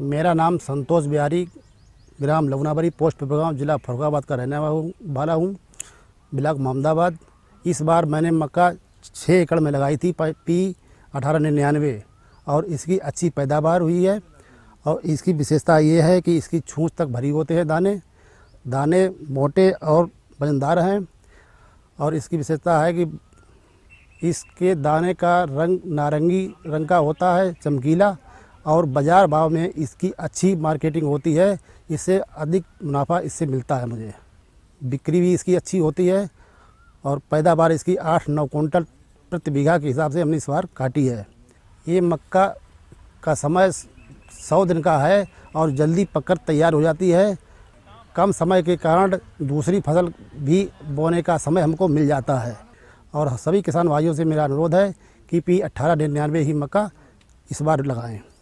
मेरा नाम संतोष बिहारी ग्राम लवनाबरी पोस्ट पेपरगाँव जिला फरुखाबाद का रहने वाला हूँ ब्लाक मोहम्मदाबाद इस बार मैंने मक्का छः एकड़ में लगाई थी पी अठारह निन्यानवे और इसकी अच्छी पैदावार हुई है और इसकी विशेषता ये है कि इसकी छूच तक भरी होते हैं दाने दाने मोटे और वजनदार हैं और इसकी विशेषता है कि इसके दाने का रंग नारंगी रंग का होता है चमकीला और बाज़ार भाव में इसकी अच्छी मार्केटिंग होती है इससे अधिक मुनाफा इससे मिलता है मुझे बिक्री भी इसकी अच्छी होती है और पैदावार इसकी आठ नौ कुंटल प्रति बीघा के हिसाब से हमने इस बार काटी है ये मक्का का समय सौ दिन का है और जल्दी पककर तैयार हो जाती है कम समय के कारण दूसरी फसल भी बोने का समय हमको मिल जाता है और सभी किसान भाइयों से मेरा अनुरोध है कि पी अट्ठारह निन्यानवे ही मक्का इस बार लगाएं